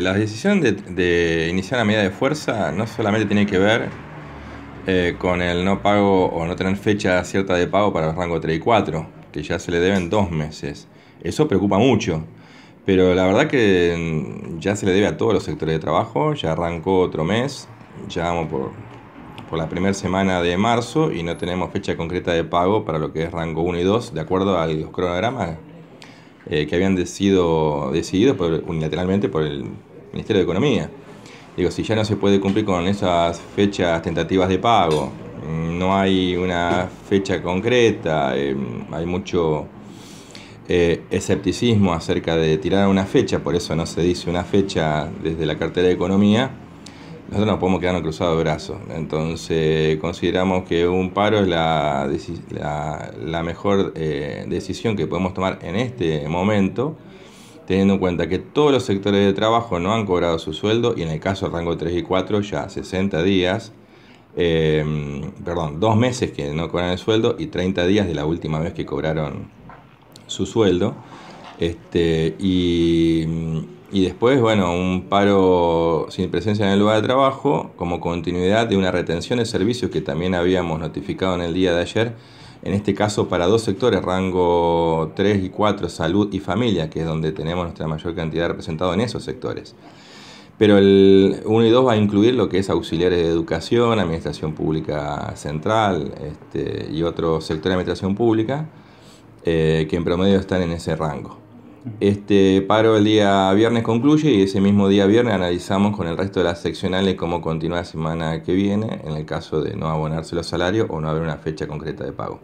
La decisión de, iniciar la medida de fuerza no solamente tiene que ver eh, con el no pago o no tener fecha cierta de pago para el rango 3 y 4, que ya se le deben dos meses. Eso preocupa mucho, pero la verdad que mm, ya se le debe a todos los sectores de trabajo, ya arrancó otro mes, ya vamos por, por la primera semana de marzo y no tenemos fecha concreta de pago para lo que es rango 1 y 2, de acuerdo a los cronogramas eh, que habían sido decididos unilateralmente por el Ministerio de Economía. Digo, si ya no se puede cumplir con esas fechas tentativas de pago, mm, no hay una fecha concreta, em, hay mucho eh, escepticismo acerca de tirar una fecha, por eso no se dice una fecha desde la cartera de economía, nosotros nos podemos quedarnos cruzados de brazos. Entonces consideramos que un paro es la, la, mejor eh, decisión que podemos tomar en este momento, teniendo en cuenta que todos los sectores de trabajo no han cobrado su sueldo y en el caso del rango 3 y 4 ya 60 días. Em, perdón, dos meses que no cobran el sueldo y 30 días de la última vez que cobraron su sueldo. Este, y y después, bueno, un paro sin presencia en el lugar de trabajo como continuidad de una retención de servicios que también habíamos notificado en el día de ayer, en este caso para dos sectores, rango 3 y 4, salud y familia, que es donde tenemos nuestra mayor cantidad representada en esos sectores. Pero el 1 y 2 va a incluir lo que es auxiliares de educación, administración pública central este, y otro sector de administración pública, eh, que en promedio están en ese rango. Este paro el día viernes concluye y ese mismo día viernes analizamos con el resto de las seccionales cómo continúa la semana que viene en el caso de no abonarse los salarios o no haber una fecha concreta de pago.